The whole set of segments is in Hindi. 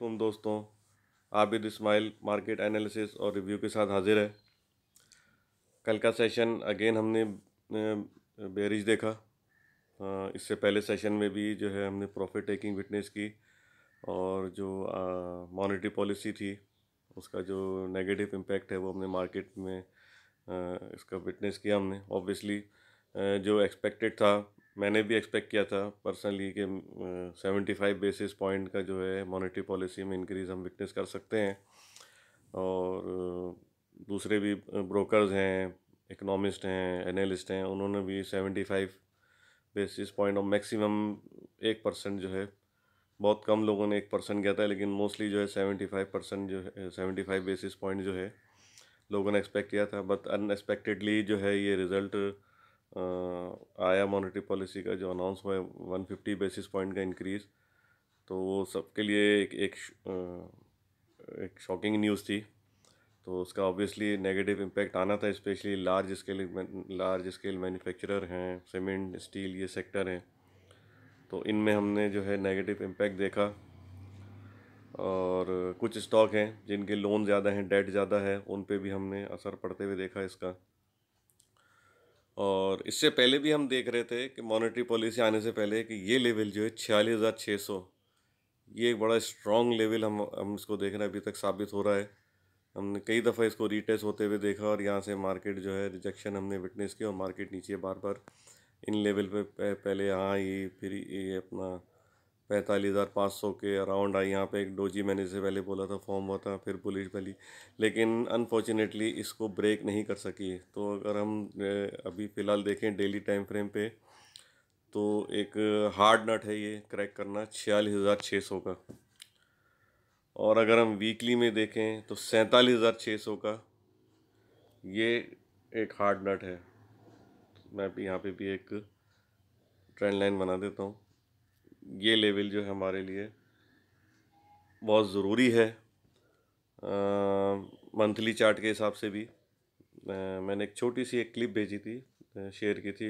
वालेकुम दोस्तों आबिद इस्माइल मार्केट एनालिसिस और रिव्यू के साथ हाजिर है कल का सेशन अगेन हमने बेरिज देखा इससे पहले सेशन में भी जो है हमने प्रॉफिट टेकिंग विटनेस की और जो मॉनेटरी पॉलिसी थी उसका जो नेगेटिव इम्पैक्ट है वो हमने मार्केट में इसका विटनेस किया हमने ऑब्वियसली जो एक्सपेक्टेड था मैंने भी एक्सपेक्ट किया था पर्सनली कि सेवेंटी फाइव बेसिस पॉइंट का जो है मॉनेटरी पॉलिसी में इंक्रीज़ हम विटनेस कर सकते हैं और दूसरे भी ब्रोकर्स हैं इकोनॉमिस्ट हैं एनालिस्ट हैं उन्होंने भी सेवेंटी फाइव बेसिस पॉइंट और मैक्सिमम एक परसेंट जो है बहुत कम लोगों ने एक परसेंट किया था लेकिन मोस्टली जो है सेवेंटी फाइव परसेंट जो है सेवेंटी फाइव बेसिस पॉइंट जो है लोगों ने एक्सपेक्ट किया था बट अनएक्सपेक्टेडली जो है ये रिज़ल्ट आया मॉनेटरी पॉलिसी का जो अनाउंस हुआ है फिफ्टी बेसिस पॉइंट का इंक्रीज़ तो वो सबके लिए एक एक, एक शॉकिंग न्यूज़ थी तो उसका ऑब्वियसली नेगेटिव इम्पैक्ट आना था specially large scale large scale manufacturer हैं सीमेंट स्टील ये सेक्टर हैं तो इनमें हमने जो है नेगेटिव इम्पैक्ट देखा और कुछ स्टॉक हैं जिनके लोन ज़्यादा हैं डेट ज़्यादा है उन पे भी हमने असर पड़ते हुए देखा इसका और इससे पहले भी हम देख रहे थे कि मॉनेटरी पॉलिसी आने से पहले कि ये लेवल जो है छियालीस हज़ार छः सौ ये एक बड़ा स्ट्रॉन्ग लेवल हम हम इसको देख रहे हैं अभी तक साबित हो रहा है हमने कई दफ़ा इसको रीटेस्ट होते हुए देखा और यहाँ से मार्केट जो है रिजेक्शन हमने विटनेस किया और मार्केट नीचे बार बार इन लेवल पे पहले यहाँ ये फिर ये अपना पैंतालीस हज़ार पाँच सौ के अराउंड आई यहाँ पे एक डोजी मैंने से पहले बोला था फॉर्म हुआ था फिर पुलिस वाली लेकिन अनफॉर्चुनेटली इसको ब्रेक नहीं कर सकी तो अगर हम अभी फ़िलहाल देखें डेली टाइम फ्रेम पे तो एक हार्ड नट है ये क्रैक करना छियालीस हज़ार छः सौ का और अगर हम वीकली में देखें तो सैंतालीस हज़ार सौ का ये एक हार्ड नट है मैं भी यहाँ पे भी एक ट्रेंड लाइन बना देता हूँ ये लेवल जो है हमारे लिए बहुत ज़रूरी है मंथली चार्ट के हिसाब से भी आ, मैंने एक छोटी सी एक क्लिप भेजी थी शेयर की थी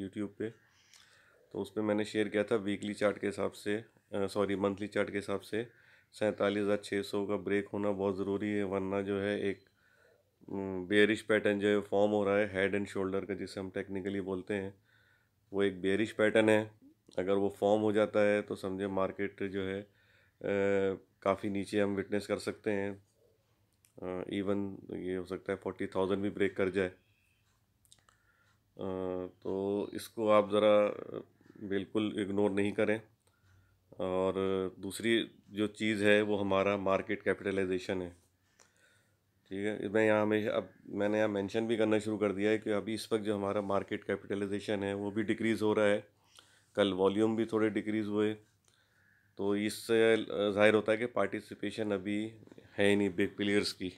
यूट्यूब पे तो उस पर मैंने शेयर किया था वीकली चार्ट के हिसाब से सॉरी मंथली चार्ट के हिसाब से सैंतालीस हज़ार छः सौ का ब्रेक होना बहुत ज़रूरी है वरना जो है एक बेरिश पैटर्न जो है फॉर्म हो रहा है हेड एंड शोल्डर का जिसे हम टेक्निकली बोलते हैं वो एक बेरिश पैटर्न है अगर वो फॉर्म हो जाता है तो समझे मार्केट जो है काफ़ी नीचे हम विटनेस कर सकते हैं इवन ये हो सकता है फोर्टी थाउजेंड भी ब्रेक कर जाए तो इसको आप ज़रा बिल्कुल इग्नोर नहीं करें और दूसरी जो चीज़ है वो हमारा मार्केट कैपिटलाइजेशन है ठीक है मैं यहाँ हमेशा अब मैंने यहाँ मेंशन भी करना शुरू कर दिया है कि अभी इस वक्त जो हमारा मार्केट कैपिटलाइजेशन है वो भी डिक्रीज़ हो रहा है कल वॉल्यूम भी थोड़े डिक्रीज़ हुए तो इससे जाहिर होता है कि पार्टिसिपेशन अभी है ही नहीं बिग प्लेयर्स की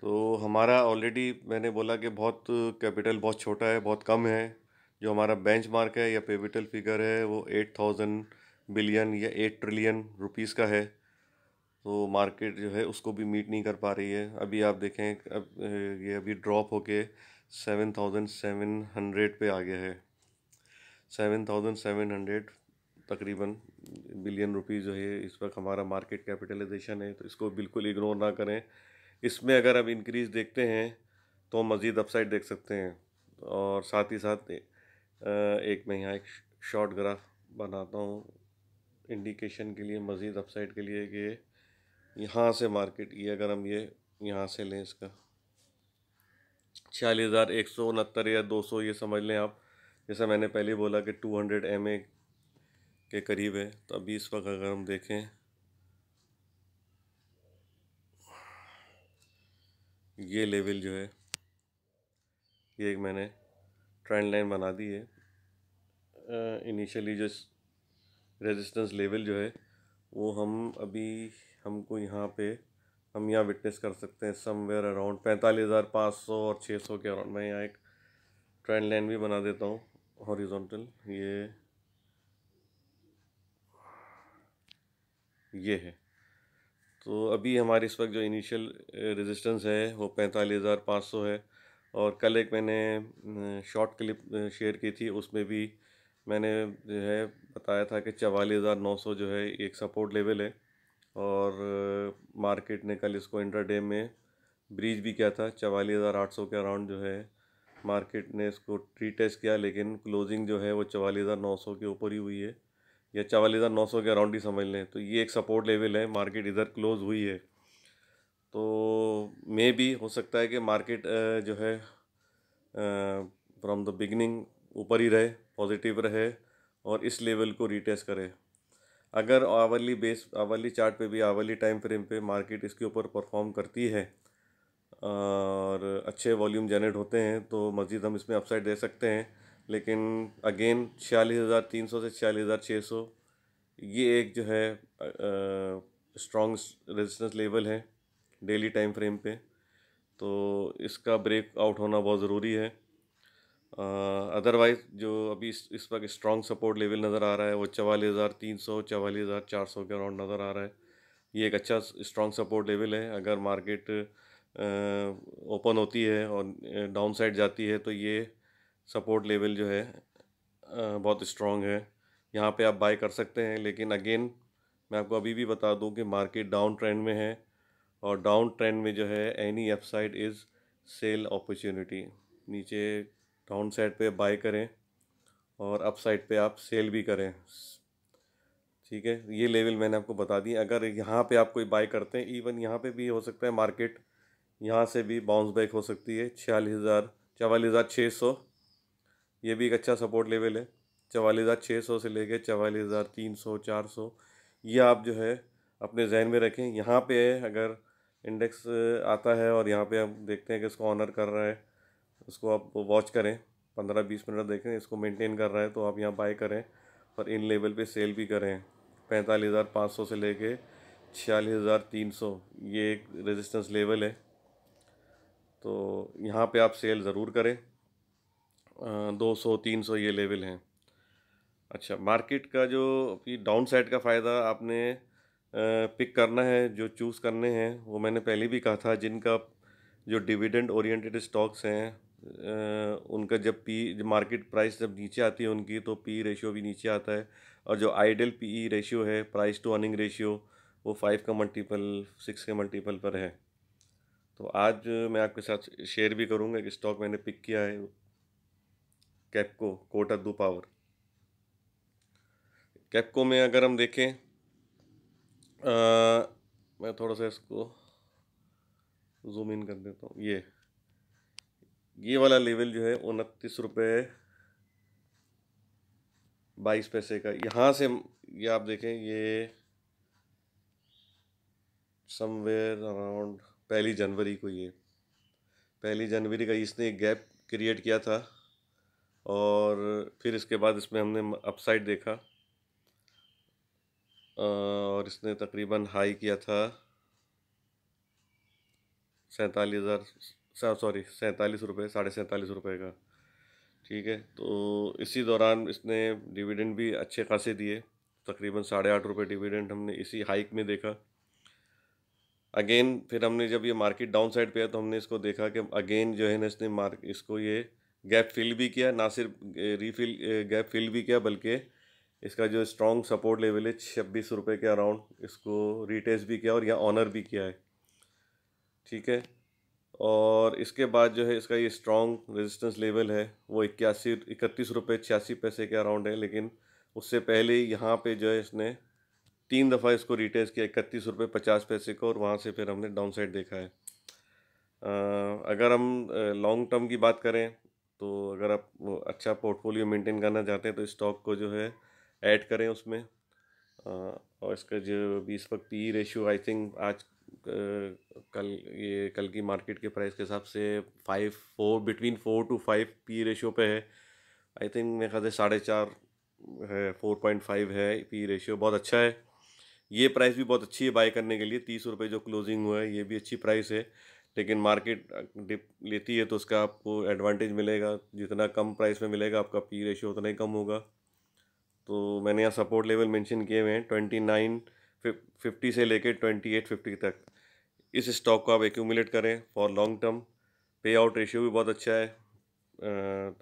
तो हमारा ऑलरेडी मैंने बोला कि बहुत कैपिटल बहुत छोटा है बहुत कम है जो हमारा बेंच मार्क है या पेविटल फिगर है वो एट थाउजेंड बिलियन या एट ट्रिलियन रुपीज़ का है तो मार्केट जो है उसको भी मीट नहीं कर पा रही है अभी आप देखें अब ये अभी ड्रॉप होके सेवन थाउजेंड सेवन हंड्रेड पर आ गया है सेवन थाउजेंड सेवन हंड्रेड तकरीबन बिलियन रुपीज़ जो है इस वक्त हमारा मार्केट कैपिटलाइजेशन है तो इसको बिल्कुल इग्नोर ना करें इसमें अगर अब इंक्रीज़ देखते हैं तो मज़ीद अपसाइड देख सकते हैं और साथ ही साथ एक मैं यहाँ एक शॉर्ट ग्राफ बनाता हूँ इंडिकेशन के लिए मज़ीद अपसाइड के लिए कि यहाँ से मार्केट ये अगर हम ये यहाँ से लें इसका छियालीस हज़ार एक सौ उनहत्तर या दो सौ ये समझ लें आप जैसा मैंने पहले बोला कि 200 हंड्रेड के करीब है तो अभी इस वक्त अगर हम देखें ये लेवल जो है ये एक मैंने ट्रेंड लाइन बना दी है इनिशियली जो रेजिस्टेंस लेवल जो है वो हम अभी हमको यहाँ पे हम यहाँ विटनेस कर सकते हैं समवेयर अराउंड पैंतालीस हज़ार पाँच सौ और छः सौ के अराउंड मैं यहाँ एक ट्रेंड लाइन भी बना देता हूँ हॉरिजॉन्टल ये ये है तो अभी हमारे इस वक्त जो इनिशियल रेजिस्टेंस है वो पैंतालीस हज़ार पाँच सौ है और कल एक मैंने शॉर्ट क्लिप शेयर की थी उसमें भी मैंने जो है बताया था कि चवालीस हज़ार नौ सौ जो है एक सपोर्ट लेवल है और मार्केट ने कल इसको इंटर में ब्रिज भी किया था चवालीस हज़ार आठ सौ के अराउंड जो है मार्केट ने इसको रीटेस्ट किया लेकिन क्लोजिंग जो है वो चवालीस हज़ार नौ सौ के ऊपर ही हुई है या चवालीस हज़ार नौ सौ के अराउंड ही समझ लें तो ये एक सपोर्ट लेवल है मार्केट इधर क्लोज हुई है तो मे भी हो सकता है कि मार्केट जो है फ्रॉम द बिगनिंग ऊपर ही रहे पॉजिटिव रहे और इस लेवल को रीटेस्ट करे अगर आवर्ली बेस आवर्ली चार्ट पे भी आवर्ली टाइम फ्रेम पे मार्केट इसके ऊपर परफॉर्म करती है और अच्छे वॉल्यूम जनरेट होते हैं तो मज़ीद हम इसमें अपसाइड दे सकते हैं लेकिन अगेन छियालीस हज़ार तीन सौ से छियालीस हज़ार छः सौ ये एक जो है स्ट्रॉन्ग रेजिस्टेंस लेवल है डेली टाइम फ्रेम पे तो इसका ब्रेक आउट होना बहुत ज़रूरी है अदरवाइज़ जो अभी इस इस वक्त स्ट्रॉन्ग सपोर्ट लेवल नज़र आ रहा है वो चवालीस हज़ार तीन सौ चवालीस हज़ार चार सौ के अराउंड नज़र आ रहा है ये एक अच्छा स्ट्रॉन्ग सपोर्ट लेवल है अगर मार्केट ओपन होती है और डाउन साइड जाती है तो ये सपोर्ट लेवल जो है बहुत स्ट्रॉन्ग है यहाँ पे आप बाय कर सकते हैं लेकिन अगेन मैं आपको अभी भी बता दूं कि मार्केट डाउन ट्रेंड में है और डाउन ट्रेंड में जो है any F side is sell opportunity नीचे डाउन साइड पे बाय करें और अप साइड पर आप सेल भी करें ठीक है ये लेवल मैंने आपको बता दी अगर यहाँ पे आप कोई बाय करते हैं इवन यहाँ पे भी हो सकता है मार्केट यहाँ से भी बाउंस बैक हो सकती है छियालीस हज़ार चवालीस हज़ार छः सौ ये भी एक अच्छा सपोर्ट लेवल है चवालीस हज़ार छः सौ से लेके चवालीस हज़ार तीन सौ चार सौ ये आप जो है अपने जहन में रखें यहाँ पे अगर इंडेक्स आता है और यहाँ पे हम देखते हैं कि इसको ऑनर कर रहा है उसको आप वॉच करें पंद्रह बीस मिनट देखें इसको मेंटेन कर रहा है तो आप यहाँ बाय करें और इन लेवल पे सेल भी करें पैंतालीस हज़ार पाँच सौ से लेके छियालीस हज़ार तीन सौ ये एक रेजिस्टेंस लेवल है तो यहाँ पे आप सेल ज़रूर करें दो सौ तीन सौ ये लेवल हैं अच्छा मार्केट का जो डाउन साइड का फ़ायदा आपने पिक करना है जो चूज़ करने हैं वो मैंने पहले भी कहा था जिनका जो डिविडेंड ओरिएंटेड स्टॉक्स हैं उनका जब पी जब मार्केट प्राइस जब नीचे आती है उनकी तो पी रेशियो भी नीचे आता है और जो आइडल पी ई रेशियो है प्राइस टू अर्निंग रेशियो वो फाइव का मल्टीपल सिक्स के मल्टीपल पर है तो आज मैं आपके साथ शेयर भी करूँगा कि स्टॉक मैंने पिक किया है कैपको कोटा दो पावर कैपको में अगर हम देखें आ, मैं थोड़ा सा इसको जूम इन कर देता हूँ ये ये वाला लेवल जो है उनतीस रुपये बाईस पैसे का यहाँ से ये आप देखें ये समवेयर अराउंड पहली जनवरी को ये पहली जनवरी का इसने एक गैप क्रिएट किया था और फिर इसके बाद इसमें हमने अपसाइड देखा और इसने तकरीबन हाई किया था सैंतालीस हज़ार सॉरी सैंतालीस रुपये साढ़े सैंतालीस रुपये का ठीक है तो इसी दौरान इसने डिविडेंड भी अच्छे खासे दिए तकरीबन साढ़े आठ रुपये डिविडेंड हमने इसी हाइक में देखा अगेन फिर हमने जब ये मार्केट डाउन साइड पर है तो हमने इसको देखा कि अगेन जो है ना इसने मार्क इसको ये गैप फिल भी किया ना सिर्फ रीफिल गैप फिल भी किया बल्कि इसका जो स्ट्रॉन्ग सपोर्ट लेवल है छब्बीस रुपये के अराउंड इसको रिटेस्ट भी किया और यहाँ ऑनर भी किया है ठीक है और इसके बाद जो है इसका ये स्ट्रॉन्ग रेजिस्टेंस लेवल है वो इक्यासी इकतीस रुपये छियासी पैसे के अराउंड है लेकिन उससे पहले यहाँ पे जो है इसने तीन दफ़ा इसको रिटेस किया इकतीस रुपये पचास पैसे को और वहाँ से फिर हमने डाउन साइड देखा है अगर हम लॉन्ग टर्म की बात करें तो अगर आप अच्छा पोर्टफोलियो मेंटेन करना चाहते हैं तो स्टॉक को जो है ऐड करें उसमें और इसका जो भी इस वक्त पी रेशियो आई थिंक आज कल ये कल की मार्केट के प्राइस के हिसाब से five four between four two five P ratio पे है आई थिंक मेरे ख्याल से साढ़े चार है फोर पॉइंट फाइव है पी रेशियो e बहुत अच्छा है ये प्राइस भी बहुत अच्छी है बाय करने के लिए तीस रुपये जो क्लोजिंग हुआ है ये भी अच्छी प्राइस है लेकिन मार्केट डिप लेती है तो उसका आपको एडवांटेज मिलेगा जितना कम प्राइस में मिलेगा आपका पी रेशियो उतना ही कम होगा तो मैंने यहाँ सपोर्ट लेवल मेंशन किए हुए हैं ट्वेंटी नाइन फिफ्टी से लेकर ट्वेंटी एट फिफ्टी तक इस स्टॉक को आप एक्यूमुलेट करें for long term pay out ratio भी बहुत अच्छा है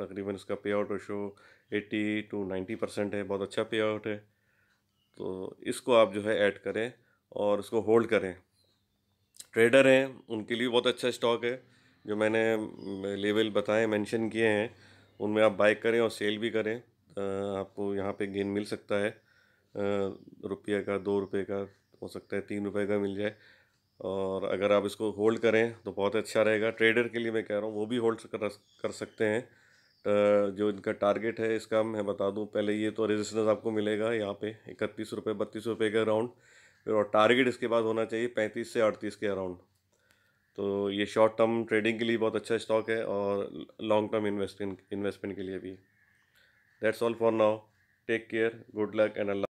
तकरीबन इसका pay out ratio eighty to ninety percent है बहुत अच्छा पे आउट है तो इसको आप जो है ऐड करें और उसको होल्ड करें ट्रेडर हैं उनके लिए बहुत अच्छा स्टॉक है जो मैंने लेवल बताए मेंशन किए हैं उनमें आप बाय करें और सेल भी करें आपको यहाँ पे गेन मिल सकता है रुपये का दो रुपये का हो सकता है तीन रुपये का मिल जाए और अगर आप इसको होल्ड करें तो बहुत अच्छा रहेगा ट्रेडर के लिए मैं कह रहा हूँ वो भी होल्ड कर कर सकते हैं जो इनका टारगेट है इसका मैं बता दूं पहले ये तो रेजिस्टेंस आपको मिलेगा यहाँ पे इकतीस रुपये बत्तीस रुपये के अराउंड और टारगेट इसके बाद होना चाहिए पैंतीस से अड़तीस के अराउंड तो ये शॉर्ट टर्म ट्रेडिंग के लिए बहुत अच्छा स्टॉक है और लॉन्ग टर्म इन्वेस्टमेंट इन्वेस्टमेंट के लिए भी that's all for now take care good luck and Allah